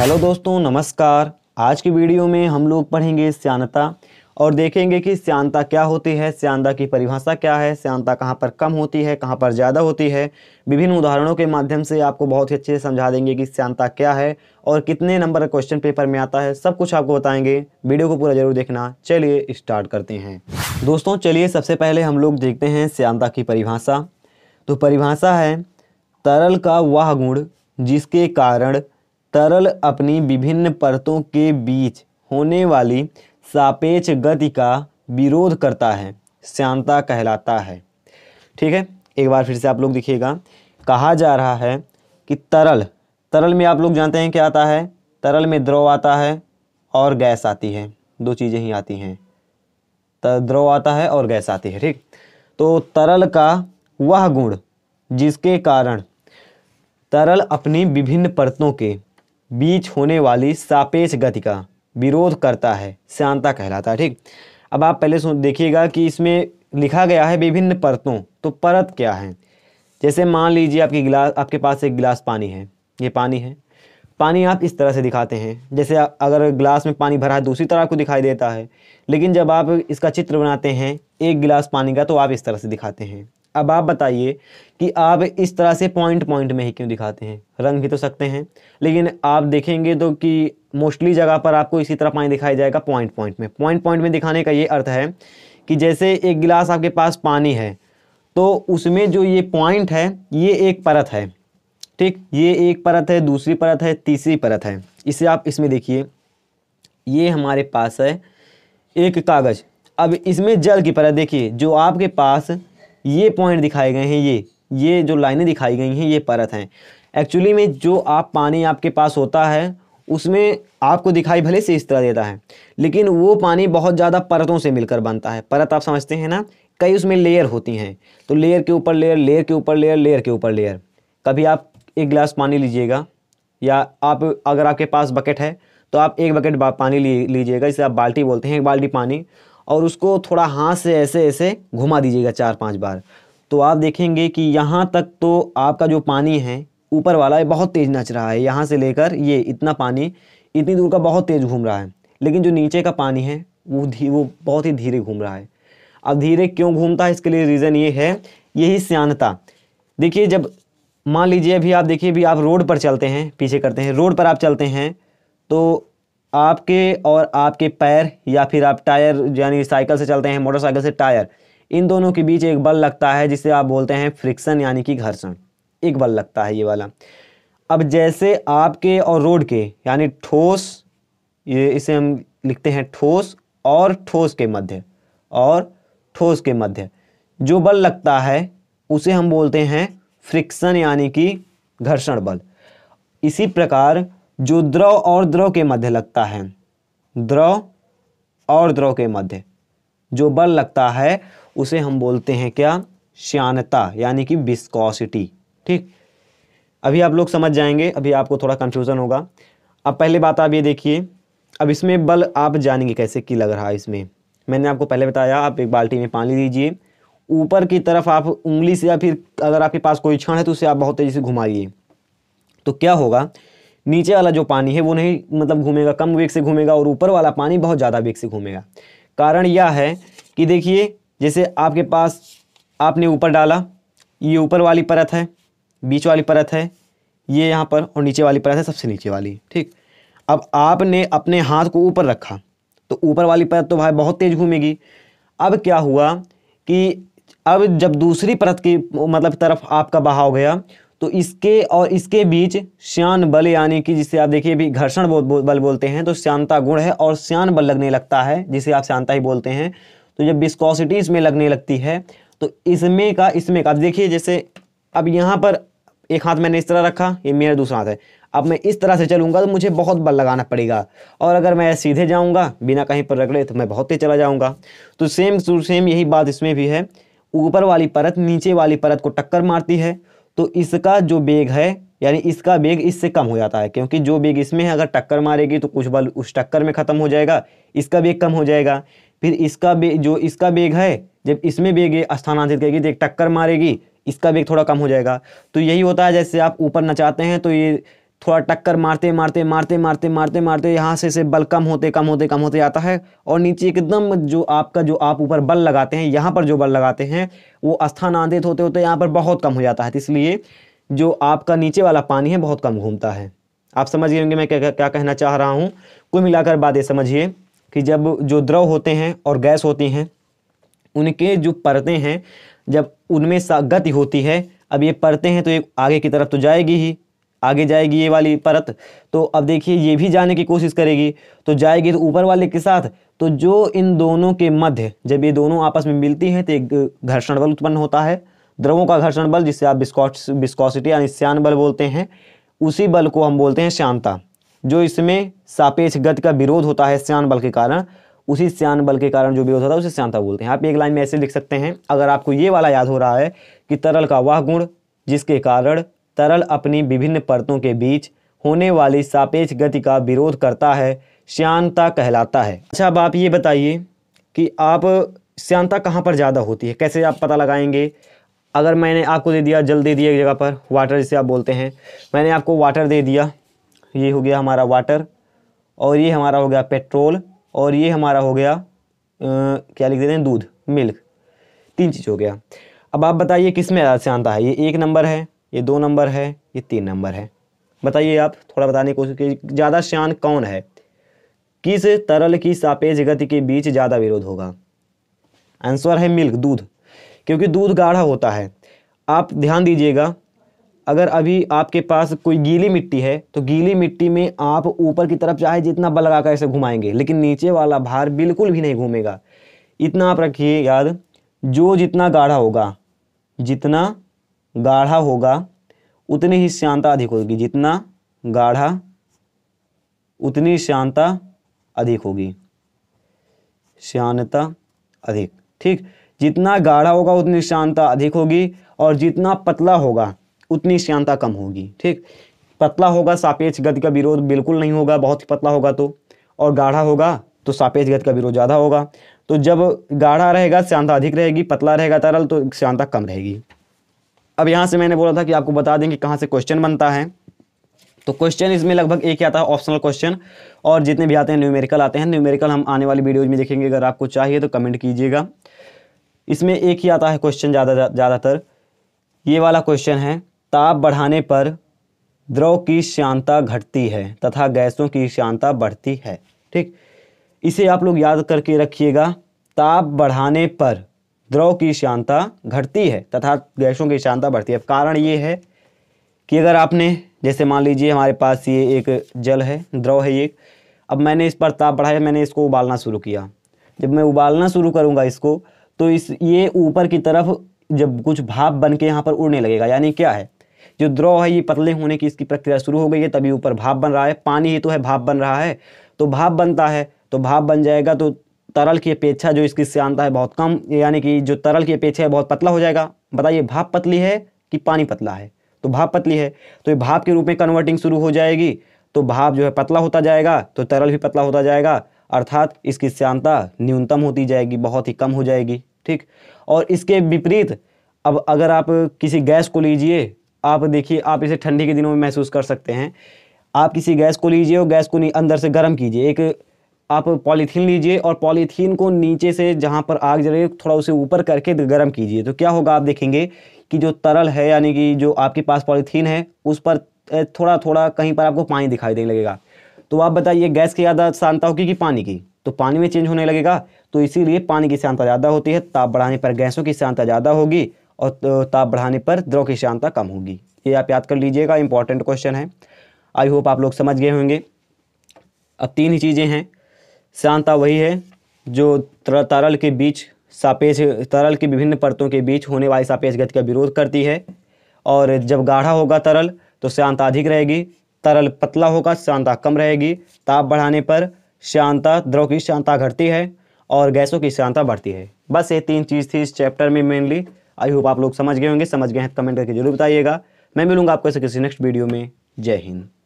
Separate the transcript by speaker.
Speaker 1: hello दोस्तों नमस्कार आज की वीडियो में हम लोग पढ़ेंगे श्यानता और देखेंगे कि श्यानता क्या होती है श्यानता की परिभाषा क्या है श्यानता कहाँ पर कम होती है कहाँ पर ज़्यादा होती है विभिन्न उदाहरणों के माध्यम से आपको बहुत ही अच्छे से समझा देंगे कि श्यानता क्या है और कितने नंबर क्वेश्चन पेपर में आता है सब कुछ आपको बताएंगे वीडियो को पूरा जरूर देखना चलिए स्टार्ट करते हैं दोस्तों चलिए सबसे पहले हम लोग देखते हैं श्यानता की परिभाषा तो परिभाषा है तरल का वह गुण जिसके कारण तरल अपनी विभिन्न परतों के बीच होने वाली सापेक्ष गति का विरोध करता है श्यांता कहलाता है ठीक है एक बार फिर से आप लोग देखिएगा कहा जा रहा है कि तरल तरल में आप लोग जानते हैं क्या आता है तरल में द्रव आता है और गैस आती है दो चीज़ें ही आती हैं द्रव आता है और गैस आती है ठीक तो तरल का वह गुण जिसके कारण तरल अपनी विभिन्न परतों के बीच होने वाली सापेक्ष गति का विरोध करता है श्यांता कहलाता है ठीक अब आप पहले देखिएगा कि इसमें लिखा गया है विभिन्न परतों तो परत क्या है जैसे मान लीजिए आपकी गिलास आपके पास एक गिलास पानी है ये पानी है पानी आप इस तरह से दिखाते हैं जैसे अगर गिलास में पानी भरा है दूसरी तरह आपको दिखाई देता है लेकिन जब आप इसका चित्र बनाते हैं एक गिलास पानी का तो आप इस तरह से दिखाते हैं अब आप बताइए कि आप इस तरह से पॉइंट पॉइंट में ही क्यों दिखाते हैं रंग भी तो सकते हैं लेकिन आप देखेंगे तो कि मोस्टली जगह पर आपको इसी तरह पानी दिखाया जाएगा पॉइंट पॉइंट में पॉइंट पॉइंट में दिखाने का ये अर्थ है कि जैसे एक गिलास आपके पास पानी है तो उसमें जो ये पॉइंट है ये एक परत है ठीक ये एक परत है दूसरी परत है तीसरी परत है इसे आप इसमें देखिए ये हमारे पास है एक कागज़ अब इसमें जल की परत देखिए जो आपके पास ये पॉइंट दिखाए गए हैं ये ये जो लाइनें दिखाई गई हैं ये परत हैं एक्चुअली में जो आप पानी आपके पास होता है उसमें आपको दिखाई भले से इस तरह देता है लेकिन वो पानी बहुत ज़्यादा परतों से मिलकर बनता है परत आप समझते हैं ना कई उसमें लेयर होती हैं तो लेयर के ऊपर लेयर लेयर के ऊपर लेयर लेयर के ऊपर लेयर कभी आप एक गिलास पानी लीजिएगा या आप अगर आपके पास बकेट है तो आप एक बकेट पानी लीजिएगा जिसे आप बाल्टी बोलते हैं एक बाल्टी पानी और उसको थोड़ा हाथ से ऐसे ऐसे घुमा दीजिएगा चार पांच बार तो आप देखेंगे कि यहाँ तक तो आपका जो पानी है ऊपर वाला है बहुत तेज़ नच रहा है यहाँ से लेकर ये इतना पानी इतनी दूर का बहुत तेज़ घूम रहा है लेकिन जो नीचे का पानी है वो धी वो बहुत ही धीरे घूम रहा है अब धीरे क्यों घूमता है इसके लिए रीज़न ये है यही सियानता देखिए जब मान लीजिए अभी आप देखिए भी आप रोड पर चलते हैं पीछे करते हैं रोड पर आप चलते हैं तो आपके और आपके पैर या फिर आप टायर यानी साइकिल से चलते हैं मोटरसाइकिल से टायर इन दोनों के बीच एक बल लगता है जिसे आप बोलते हैं फ्रिक्शन यानी कि घर्षण एक बल लगता है ये वाला अब जैसे आपके और रोड के यानी ठोस ये इसे हम लिखते हैं ठोस और ठोस के मध्य और ठोस के मध्य जो बल लगता है उसे हम बोलते हैं फ्रिक्शन यानी कि घर्षण बल इसी प्रकार जो द्रव और द्रव के मध्य लगता है द्रव और द्रव के मध्य जो बल लगता है उसे हम बोलते हैं क्या श्यानता यानी कि बिस्कॉसिटी ठीक अभी आप लोग समझ जाएंगे अभी आपको थोड़ा कन्फ्यूज़न होगा अब पहले बात आप ये देखिए अब इसमें बल आप जानेंगे कैसे की लग रहा है इसमें मैंने आपको पहले बताया आप एक बाल्टी में पानी लीजिए ऊपर की तरफ आप उंगली से या फिर अगर आपके पास कोई क्षण है तो उसे आप बहुत तेज़ी से घुमाइए तो क्या होगा नीचे वाला जो पानी है वो नहीं मतलब घूमेगा कम वेग से घूमेगा और ऊपर वाला पानी बहुत ज़्यादा वेग से घूमेगा कारण यह है कि देखिए जैसे आपके पास आपने ऊपर डाला ये ऊपर वाली परत है बीच वाली परत है ये यहाँ पर और नीचे वाली परत है सबसे नीचे वाली ठीक अब आपने अपने हाथ को ऊपर रखा तो ऊपर वाली परत तो भाई बहुत तेज़ घूमेगी अब क्या हुआ कि अब जब दूसरी परत की मतलब तरफ आपका बहाव गया तो इसके और इसके बीच श्यान बल यानी कि जिसे आप देखिए भी घर्षण बल बोलते हैं तो श्यानता गुण है और श्यान बल लगने लगता है जिसे आप श्यानता ही बोलते हैं तो जब बिस्कॉसिटी इसमें लगने लगती है तो इसमें का इसमें का देखिए जैसे अब यहाँ पर एक हाथ मैंने इस तरह रखा ये मेरा दूसरा हाथ है अब मैं इस तरह से चलूँगा तो मुझे बहुत बल लगाना पड़ेगा और अगर मैं सीधे जाऊँगा बिना कहीं पर रगड़े तो मैं बहुत तेज चला जाऊँगा तो सेम सेम यही बात इसमें भी है ऊपर वाली परत नीचे वाली परत को टक्कर मारती है तो इसका जो बेग है यानी इसका बेग इससे कम हो जाता है क्योंकि जो बेग इसमें है अगर टक्कर मारेगी तो कुछ बल उस टक्कर में ख़त्म हो जाएगा इसका बेग कम हो जाएगा फिर इसका बेग जो इसका बेग है जब इसमें बेग स्थानांतरित करेगी तो एक टक्कर मारेगी इसका बेग थोड़ा कम हो जाएगा तो यही होता है जैसे आप ऊपर नचाते हैं तो ये थोड़ा टक्कर मारते मारते मारते मारते मारते मारते यहाँ से से बल कम होते कम होते कम होते आता है और नीचे एकदम जो आपका जो आप ऊपर बल लगाते हैं यहाँ पर जो बल लगाते हैं वो स्थानांतरित होते होते यहाँ पर बहुत कम हो जाता है इसलिए जो आपका नीचे वाला पानी है बहुत कम घूमता है आप समझ गए होंगे मैं क्या क्या कहना चाह रहा हूँ कुल मिलाकर बात ये समझिए कि जब जो द्रव होते हैं और गैस होती हैं उनके जो परतें हैं जब उनमें गति होती है अब ये परतें हैं तो ये आगे की तरफ तो जाएगी ही आगे जाएगी ये वाली परत तो अब देखिए ये भी जाने की कोशिश करेगी तो जाएगी तो ऊपर वाले के साथ तो जो इन दोनों के मध्य जब ये दोनों आपस में मिलती हैं तो एक घर्षण बल उत्पन्न होता है द्रवों का घर्षण बल जिसे आप बिस्कॉट बिस्कॉसिटी यानी श्यान बल बोलते हैं उसी बल को हम बोलते हैं श्यानता जो इसमें सापेक्ष गति का विरोध होता है श्यान बल के कारण उसी श्यान बल के कारण जो विरोध होता है उसे श्यानता बोलते हैं आप एक लाइन में ऐसे लिख सकते हैं अगर आपको ये वाला याद हो रहा है कि तरल का वह गुण जिसके कारण तरल अपनी विभिन्न परतों के बीच होने वाली सापेक्ष गति का विरोध करता है श्यानता कहलाता है अच्छा अब आप ये बताइए कि आप श्यानता कहाँ पर ज़्यादा होती है कैसे आप पता लगाएंगे अगर मैंने आपको दे दिया जल दे दिया एक जगह पर वाटर जिसे आप बोलते हैं मैंने आपको वाटर दे दिया ये हो गया हमारा वाटर और ये हमारा हो गया पेट्रोल और ये हमारा हो गया आ, क्या लिख देते हैं दूध मिल्क तीन चीज़ हो गया अब आप बताइए किस में ज़्यादा श्यानता है ये एक नंबर है ये दो नंबर है ये तीन नंबर है बताइए आप थोड़ा बताने की कोशिश कीजिए ज़्यादा श्यान कौन है किस तरल की सापेक्ष गति के बीच ज़्यादा विरोध होगा आंसर है मिल्क दूध क्योंकि दूध गाढ़ा होता है आप ध्यान दीजिएगा अगर अभी आपके पास कोई गीली मिट्टी है तो गीली मिट्टी में आप ऊपर की तरफ चाहे जितना बल लगाकर ऐसे घुमाएंगे लेकिन नीचे वाला भार बिल्कुल भी नहीं घूमेगा इतना आप रखिए याद जो जितना गाढ़ा होगा जितना गाढ़ा होगा उतनी ही श्यांता अधिक होगी जितना गाढ़ा उतनी श्यांता अधिक होगी श्यानता अधिक ठीक जितना गाढ़ा होगा उतनी श्यांता अधिक होगी और जितना पतला होगा उतनी श्यांता कम होगी ठीक पतला होगा सापेक्ष गति का विरोध बिल्कुल नहीं होगा बहुत ही पतला होगा तो और गाढ़ा होगा तो सापेक्ष गति का विरोध ज़्यादा होगा तो जब गाढ़ा रहेगा श्यांता अधिक रहेगी पतला रहेगा तरल तो श्यांता कम रहेगी अब यहाँ से मैंने बोला था कि आपको बता दें कि कहाँ से क्वेश्चन बनता है तो क्वेश्चन इसमें लगभग एक ही आता है ऑप्शनल क्वेश्चन और जितने भी आते हैं न्यूमेरिकल आते हैं न्यूमेरिकल हम आने वाली वीडियोज में देखेंगे अगर आपको चाहिए तो कमेंट कीजिएगा इसमें एक ही आता है क्वेश्चन ज़्यादा ज़्यादातर ये वाला क्वेश्चन है ताप बढ़ाने पर द्रव की श्यांता घटती है तथा गैसों की श्यांता बढ़ती है ठीक इसे आप लोग याद करके रखिएगा ताप बढ़ाने पर द्रव की श्यांता घटती है तथा गैसों की श्यांता बढ़ती है कारण ये है कि अगर आपने जैसे मान लीजिए हमारे पास ये एक जल है द्रव है ये अब मैंने इस पर ताप बढ़ाया मैंने इसको उबालना शुरू किया जब मैं उबालना शुरू करूँगा इसको तो इस ये ऊपर की तरफ जब कुछ भाप बन के यहाँ पर उड़ने लगेगा यानी क्या है जो द्रव है ये पतले होने की इसकी प्रक्रिया शुरू हो गई है तभी ऊपर भाप बन रहा है पानी ही तो है भाप बन रहा है तो भाप बनता है तो भाप बन जाएगा तो तरल की अपेक्षा जो इसकी श्यानता है बहुत कम यानी कि जो तरल की अपेक्षा है बहुत पतला हो जाएगा बताइए भाप पतली है कि पानी पतला है तो भाप पतली है तो ये भाप के रूप में कन्वर्टिंग शुरू हो जाएगी तो भाप जो है पतला होता जाएगा तो तरल भी पतला होता जाएगा अर्थात इसकी श्यानता न्यूनतम होती जाएगी बहुत ही कम हो जाएगी ठीक और इसके विपरीत अब अगर आप किसी गैस को लीजिए आप देखिए आप इसे ठंडी के दिनों में महसूस कर सकते हैं आप किसी गैस को लीजिए और गैस को नहीं अंदर से गर्म कीजिए एक आप पॉलीथीन लीजिए और पॉलीथीन को नीचे से जहाँ पर आग जल रही थोड़ा उसे ऊपर करके गर्म कीजिए तो क्या होगा आप देखेंगे कि जो तरल है यानी कि जो आपके पास पॉलीथीन है उस पर थोड़ा थोड़ा कहीं पर आपको पानी दिखाई देने लगेगा तो आप बताइए गैस की ज़्यादा शांता होगी कि पानी की तो पानी में चेंज होने लगेगा तो इसीलिए पानी की शांता ज़्यादा होती है ताप बढ़ाने पर गैसों की शांता ज़्यादा होगी और ताप बढ़ाने पर द्रव की शांता कम होगी ये आप याद कर लीजिएगा इंपॉर्टेंट क्वेश्चन है आई होप आप लोग समझ गए होंगे अब तीन ही चीज़ें हैं श्रांता वही है जो तरल के बीच सापेक्ष तरल की विभिन्न परतों के बीच होने वाली सापेक्ष गति का विरोध करती है और जब गाढ़ा होगा तरल तो श्यांता अधिक रहेगी तरल पतला होगा श्यांता कम रहेगी ताप बढ़ाने पर श्यांता द्रव की श्यांता घटती है और गैसों की श्यांता बढ़ती है बस ये तीन चीज़ थी इस चैप्टर में मेनली आई होप आप लोग समझ गए होंगे समझ गए हैं तो कमेंट करके जरूर बताइएगा मैं मिलूंगा आपको ऐसे किसी नेक्स्ट वीडियो में जय हिंद